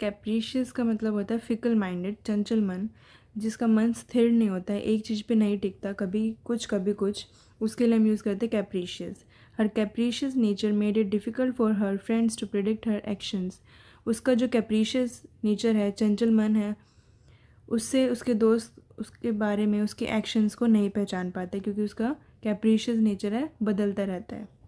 कैप्रीशियस का मतलब होता है फिकल माइंडेड चंचल मन जिसका मन स्थिर नहीं होता है एक चीज़ पे नहीं टिकता कभी कुछ कभी कुछ उसके लिए हम यूज़ करते हैं capricious her capricious nature made it difficult for her friends to predict her actions उसका जो कैप्रीशियस नेचर है चंचल मन है उससे उसके दोस्त उसके बारे में उसके एक्शंस को नहीं पहचान पाते क्योंकि उसका कैप्रीशियस नेचर है बदलता रहता है